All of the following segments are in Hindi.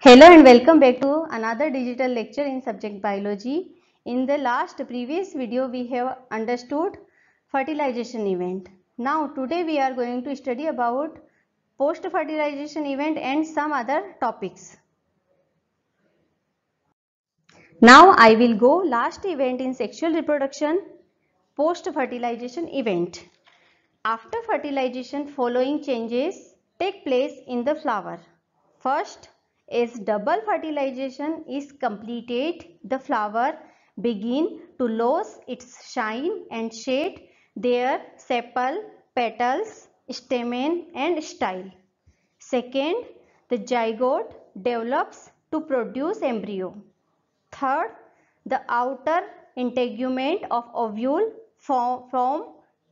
Hello and welcome back to another digital lecture in subject biology. In the last previous video we have understood fertilization event. Now today we are going to study about post fertilization event and some other topics. Now I will go last event in sexual reproduction post fertilization event. After fertilization following changes take place in the flower. First as double fertilization is completed, the flower begin to lose its shine and shade their sepal, petals, stamen and style. Second, the zygote develops to produce embryo. Third, the outer integument of ovule form,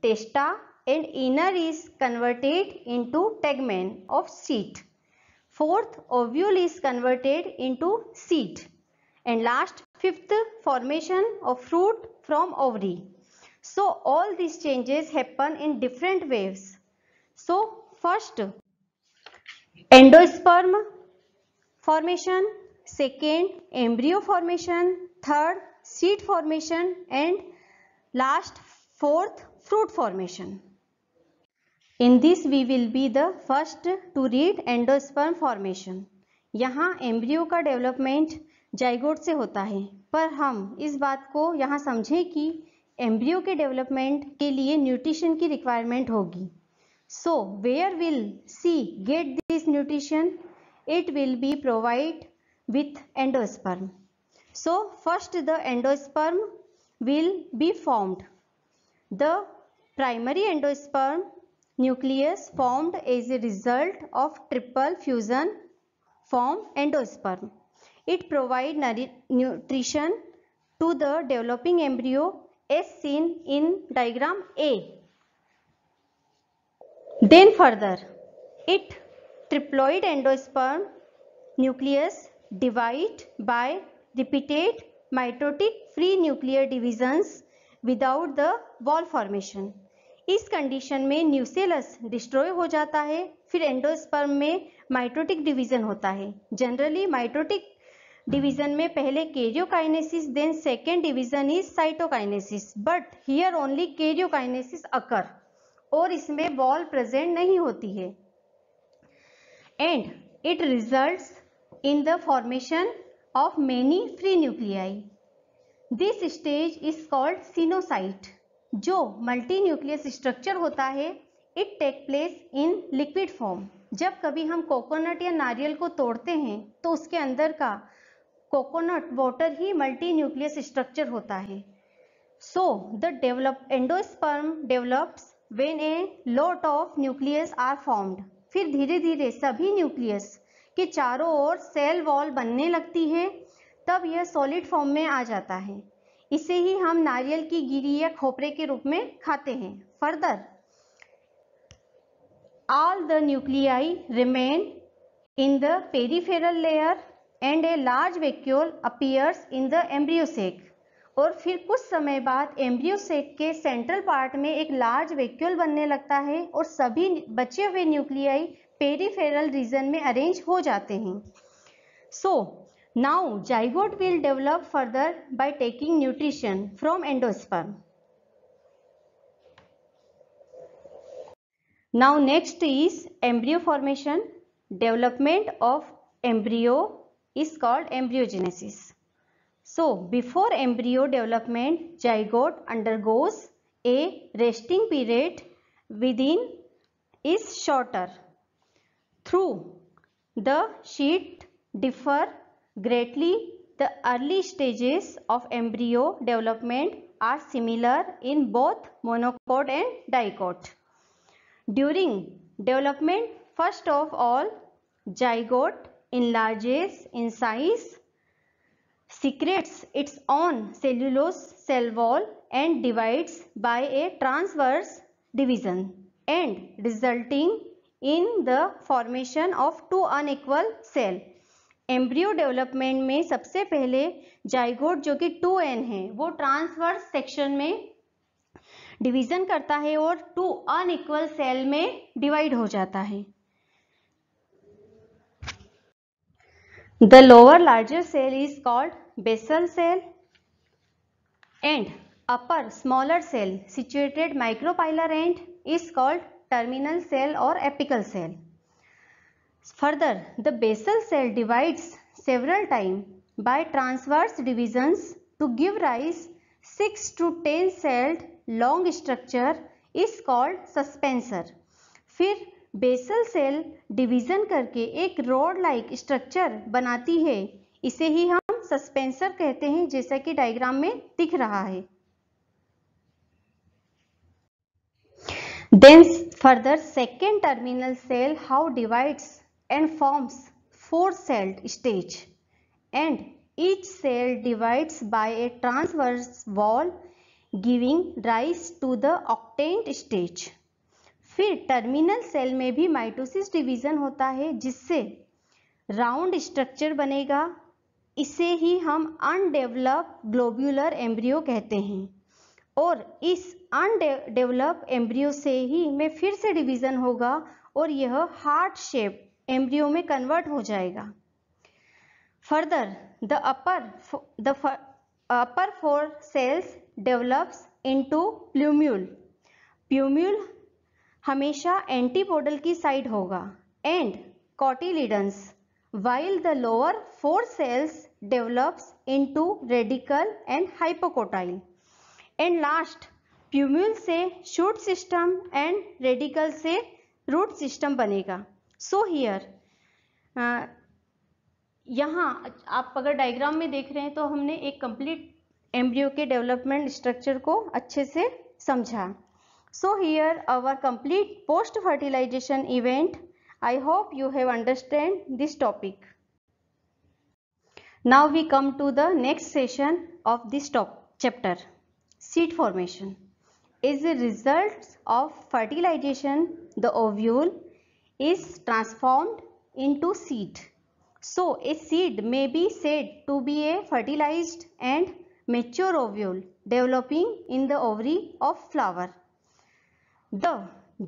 testa and inner is converted into tegmen of seed. Fourth, ovule is converted into seed. And last, fifth, formation of fruit from ovary. So, all these changes happen in different waves. So, first, endosperm formation, second, embryo formation, third, seed formation and last, fourth, fruit formation. In this we will be the first to read endosperm formation यहाँ एम्ब्रियो का डेवलपमेंट जाइगोट से होता है पर हम इस बात को यहाँ समझें कि एम्ब्रियो के डेवलपमेंट के लिए न्यूट्रिशन की रिक्वायरमेंट होगी so where will see get this nutrition it will be provide with endosperm so first the endosperm will be formed the primary endosperm Nucleus formed as a result of triple fusion form endosperm. It provides nutrition to the developing embryo as seen in diagram A. Then further, it triploid endosperm nucleus divide by repeated mitotic free nuclear divisions without the wall formation. इस कंडीशन में न्यूसेलस डिस्ट्रॉय हो जाता है फिर एंडोस्पर्म में माइट्रोटिक डिवीजन होता है जनरली माइट्रोटिक डिवीजन में पहले karyokinesis then second division is cytokinesis but here only karyokinesis occur और इसमें बॉल प्रेजेंट नहीं होती है and it results in the formation of many free nuclei this stage is called coenocyte जो मल्टी न्यूक्लियस स्ट्रक्चर होता है it take place in liquid form जब कभी हम कोकोनट या नारियल को तोड़ते हैं तो उसके अंदर का कोकोनट वाटर ही मल्टी न्यूक्लियस स्ट्रक्चर होता है so the develop endosperm develops when a lot of nucleus are formed फिर धीरे धीरे सभी न्यूक्लियस के चारों ओर सेल वॉल बनने लगती है तब यह सॉलिड फॉर्म में आ जाता है इसे ही हम नारियल की गिरी या खोपरे के रूप में खाते हैं further all the nuclei remain in the peripheral layer and a large vacuole appears in the embryo sac और फिर कुछ समय बाद एम्ब्रियोसेक के सेंट्रल पार्ट में एक लार्ज वेक्यूल बनने लगता है और सभी बचे हुए न्यूक्लियाई पेरीफेरल रीजन में अरेंज हो जाते हैं so so, Now zygote will develop further by taking nutrition from endosperm. Now next is embryo formation. Development of embryo is called embryogenesis. So before embryo development, zygote undergoes a resting period within is shorter. Through the sheet differ Greatly, the early stages of embryo development are similar in both monocot and dicot. During development, first of all, zygote enlarges in size, secretes its own cellulose cell wall and divides by a transverse division and resulting in the formation of two unequal cells. Embryo development में सबसे पहले जाइगोट जो कि 2n है वो ट्रांसवर्स सेक्शन में डिवीजन करता है और टू अनइक्वल सेल में डिवाइड हो जाता है the lower larger cell is called basal cell and upper smaller cell situated micropylar end is called terminal cell or apical cell Further, the basal cell divides several times by transverse divisions to give rise 6 to 10 celled long structure is called suspensor. फिर बेसल सेल डिवीजन करके एक रोड लाइक स्ट्रक्चर बनाती है इसे ही हम सस्पेंसर कहते हैं जैसा कि डायग्राम में दिख रहा है then further second terminal cell how divides and forms four-celled stage and each cell divides by a transverse wall giving rise to the octant stage. फिर टर्मिनल सेल में भी माइटोसिस डिवीजन होता है जिससे राउंड स्ट्रक्चर बनेगा इसे ही हम अनडेवलप ग्लोब्यूलर एम्ब्रियो कहते हैं और इस अनडेवलप एम्ब्रियो से ही में फिर से डिवीजन होगा और यह हार्ट शेप एम्ब्रियो में कन्वर्ट हो जाएगा further the upper the upper four cells develops into plumule plumule हमेशा एंटीपोडल की साइड होगा and cotyledons while the lower four cells develops into radicle and hypocotyl and last plumule से शूट सिस्टम एंड रेडिकल से रूट सिस्टम बनेगा सो हियर uh, यहाँ आप अगर डायग्राम में देख रहे हैं तो हमने एक कंप्लीट एम्ब्रियो के डेवलपमेंट स्ट्रक्चर को अच्छे से समझा so here our complete post fertilisation event I hope you have understand this topic now we come to the next session of this top chapter seed formation is result of fertilisation the ovule is transformed into seed. So a seed may be said to be a fertilized and mature ovule developing in the ovary of flower. The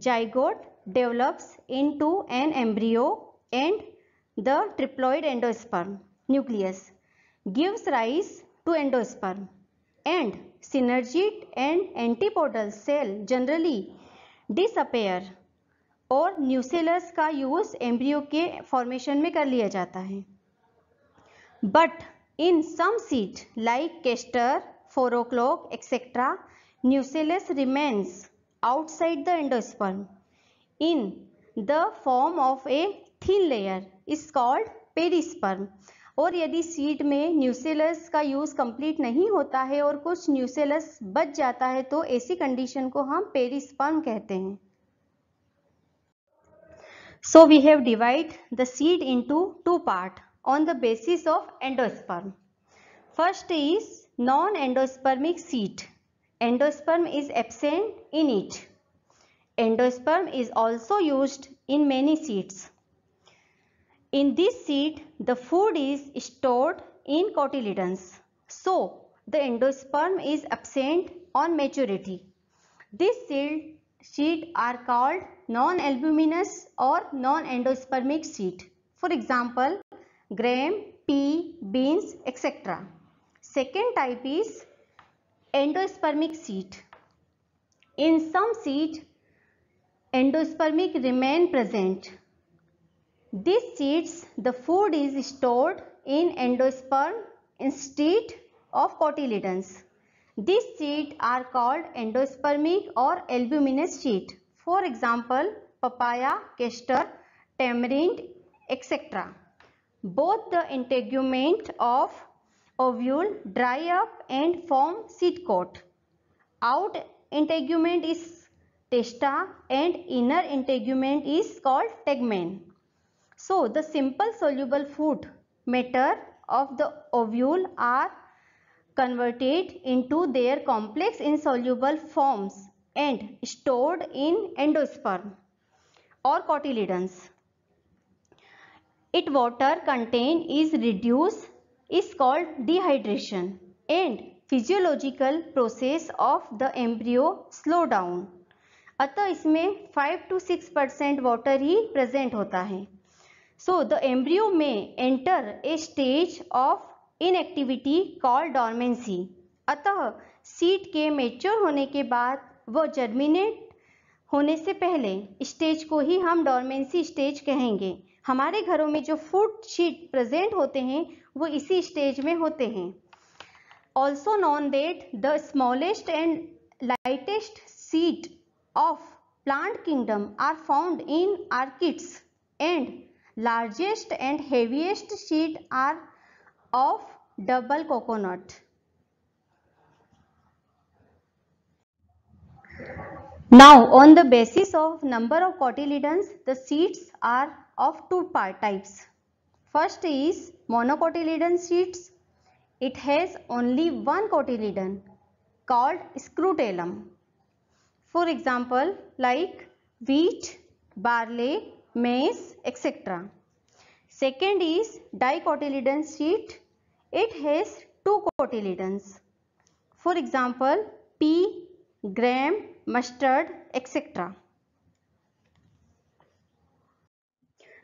zygote develops into an embryo and the triploid endosperm nucleus gives rise to endosperm and synergid and antipodal cell generally disappear और न्यूसेलस का यूज एम्ब्रियो के फॉर्मेशन में कर लिया जाता है but in some seed like castor फोरोक्लोक etcetera nucellus remains outside the endosperm in the form of a thin layer is called perisperm और यदि सीड में न्यूसेलस का यूज़ कंप्लीट नहीं होता है और कुछ न्यूसेलस बच जाता है तो ऐसी कंडीशन को हम पेरिस्पर्म कहते हैं So we have divided the seed into two part on the basis of endosperm. First is non-endospermic seed. Endosperm is absent in it. Endosperm is also used in many seeds. In this seed, the food is stored in cotyledons. So, the endosperm is absent on maturity. This seed Seed are called non-albuminous or non-endospermic seed. For example, gram, pea, beans, etc. Second type is endospermic seed. In some seed, endospermic remain present. These seeds, the food is stored in endosperm instead of cotyledons. These seeds are called endospermic or albuminous seed. For example, papaya, castor, tamarind, etc. Both the integument of ovule dry up and form seed coat. Out integument is testa and inner integument is called tegmen. So the simple soluble food matter of the ovule are converted into their complex insoluble forms and stored in endosperm or cotyledons. Its water content is reduced is called dehydration and physiological process of the embryo slow down अतः इसमें 5 टू 6 परसेंट वाटर ही प्रेजेंट होता है सो द एम्ब्रियो में enter a stage of inactivity call dormancy अतः सीट के मेच्योर होने के बाद वो जर्मिनेट होने से पहले स्टेज को ही हम डॉर्मेंसी स्टेज कहेंगे हमारे घरों में जो फूड शीट प्रेजेंट होते हैं वो इसी स्टेज में होते हैं also known that the smallest and lightest seed of plant kingdom are found in orchids and largest and heaviest seed are of double coconut. Now on the basis of number of cotyledons the seeds are of two types. First is monocotyledon seeds. It has only one cotyledon called scrotalum. For example like wheat, barley, maize etc. Second is dicotyledon seed it has two cotyledons. For example, pea, gram, mustard, etc.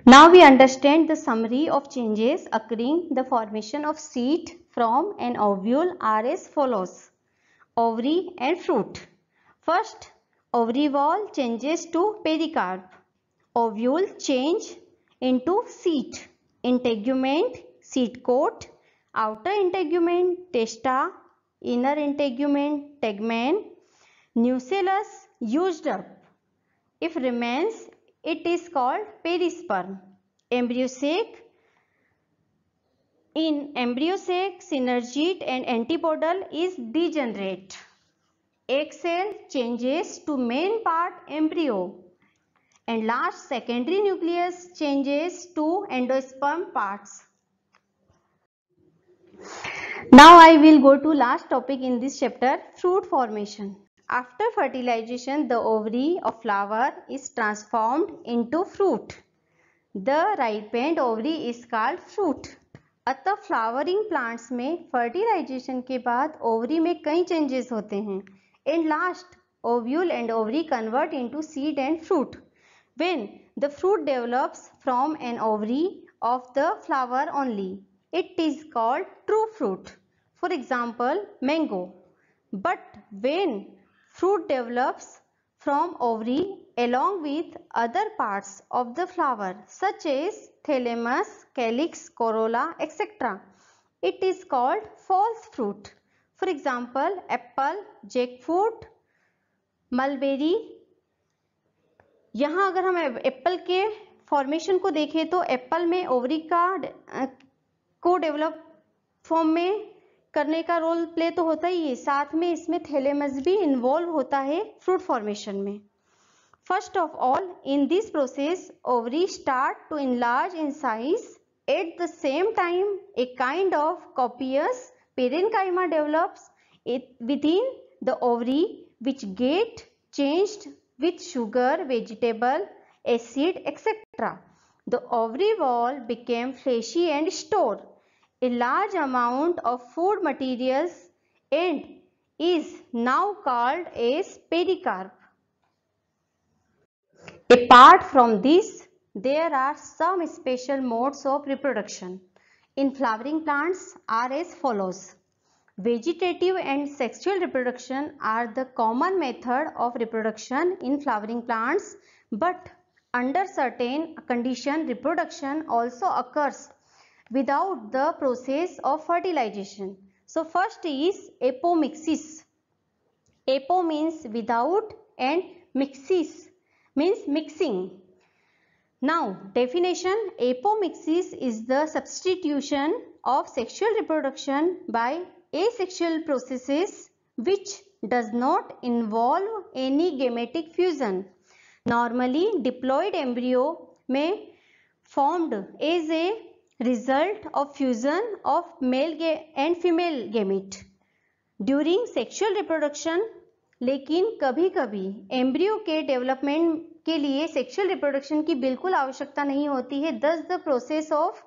Now we understand the summary of changes occurring the formation of seed from an ovule are as follows. Ovary and fruit. First, ovary wall changes to pericarp. Ovule change into seed, integument, seed coat, outer integument testa inner integument tegmen nucellus used up if remains it is called perisperm embryo sac in embryo sac synergid and antipodal is degenerate egg cell changes to main part embryo and large secondary nucleus changes to endosperm parts Now I will go to last topic in this chapter fruit formation. After fertilization the ovary of flower is transformed into fruit. The ripened ovary is called fruit. अतः फ्लावरिंग प्लांट्स में फर्टिलाइजेशन के बाद ओवरी में कई चेंजेस होते हैं and last ovule and ovary convert into seed and fruit when the fruit develops from an ovary of the flower only it is called true fruit. For example, mango. But when fruit develops from ovary along with other parts of the flower such as thalamus, calyx, corolla, etc. It is called false fruit. For example, apple, jackfruit, mulberry यहाँ अगर हम एप्पल के फॉर्मेशन को देखें तो एप्पल में ओवरी का को डेवलप फॉर्म में करने का रोल प्ले तो होता ही है साथ में इसमें थैलेमस भी इन्वॉल्व होता है फ्रूट फॉर्मेशन में first of all in this process ovary start to enlarge in size at the same time a kind of copious पेरिन parenchyma develop within the ovary which get changed with sugar vegetable acid etcetera the ovary wall became fleshy and store a large amount of food materials and is now called as pericarp. Apart from this, there are some special modes of reproduction in flowering plants are as follows. Vegetative and sexual reproduction are the common method of reproduction in flowering plants but under certain condition reproduction also occurs without the process of fertilization. So first is apomixis. Apo means without and mixis means mixing. Now definition apomixis is the substitution of sexual reproduction by asexual processes which does not involve any gametic fusion. Normally diploid embryo may formed as a result of fusion of male and female gamete during sexual reproduction लेकिन कभी कभी एम्ब्रियो के डेवलपमेंट के लिए सेक्सुअल रिप्रोडक्शन की बिल्कुल आवश्यकता नहीं होती है thus the process of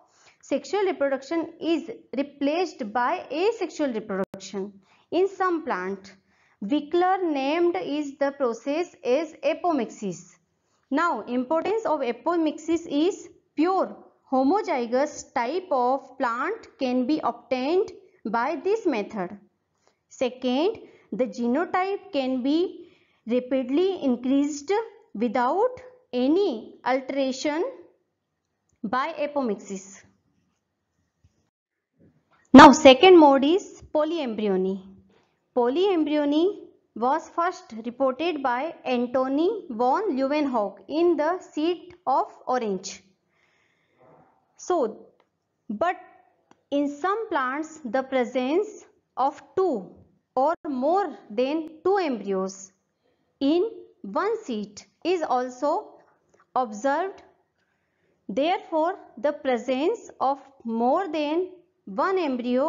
sexual reproduction is replaced by asexual reproduction in some plant विकलर named is the process as apomixis now importance of apomixis is pure homozygous type of plant can be obtained by this method. Second, the genotype can be rapidly increased without any alteration by apomixis. Now second mode is polyembryony. Polyembryony was first reported by Antony von Leeuwenhoek in the seed of orange. So, but in some plants, the presence of two or more than two embryos in one seed is also observed. Therefore, the presence of more than one embryo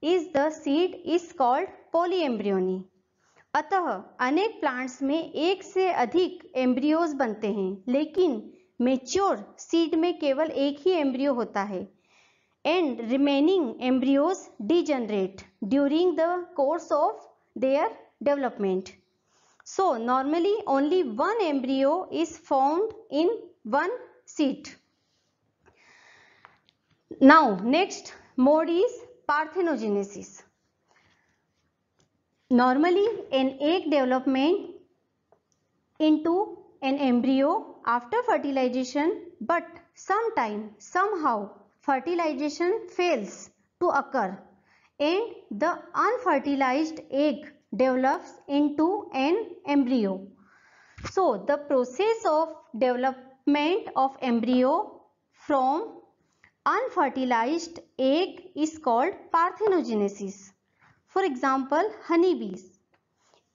is the seed is called polyembryony. अतः अनेक प्लांट्स में एक से अधिक एम्ब्रियोज बनते हैं लेकिन मेच्योर सीड में केवल एक ही एम्ब्रियो होता है and remaining embryos degenerate during the course of their development so normally only one embryo is found in one seed now next mode is parthenogenesis normally an egg development into an embryo after fertilization but sometime somehow fertilization fails to occur and the unfertilized egg develops into an embryo. So the process of development of embryo from unfertilized egg is called parthenogenesis. For example honeybees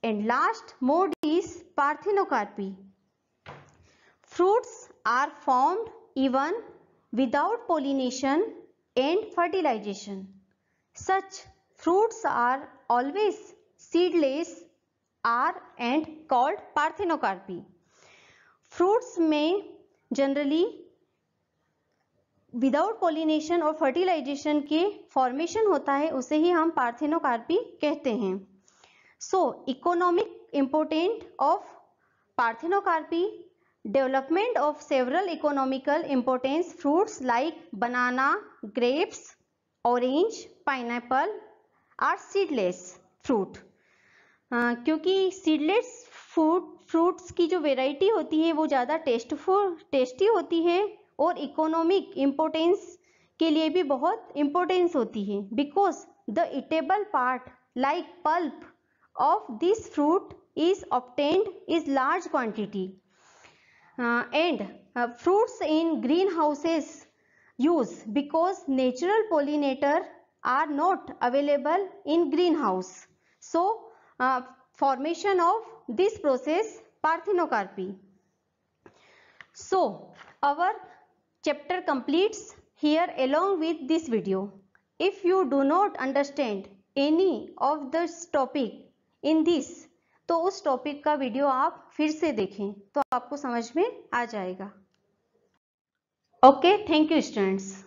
and last mode is parthenocarpy Fruits are formed even without pollination and fertilization. Such fruits are always seedless are and called parthenocarpy. Fruits में generally विदाउट पोलिनेशन और फर्टिलाइजेशन के फॉर्मेशन होता है उसे ही हम पार्थिनोकार्पी कहते हैं so economic important of parthenocarpy development of several economical importance fruits like banana grapes orange pineapple are seedless fruit uh, क्योंकि seedless fruit fruits की जो variety होती है वो ज़्यादा टेस्टफुल टेस्टी होती है और इकोनॉमिक इम्पोर्टेंस के लिए भी बहुत इम्पोर्टेंस होती है because the eatable part like pulp of this fruit is obtained is large quantity uh, and uh, fruits in greenhouses use because natural pollinator are not available in greenhouse. So, uh, formation of this process parthenocarpy. So, our chapter completes here along with this video. If you do not understand any of this topic in this तो उस टॉपिक का वीडियो आप फिर से देखें तो आपको समझ में आ जाएगा ओके थैंक यू स्टूडेंट्स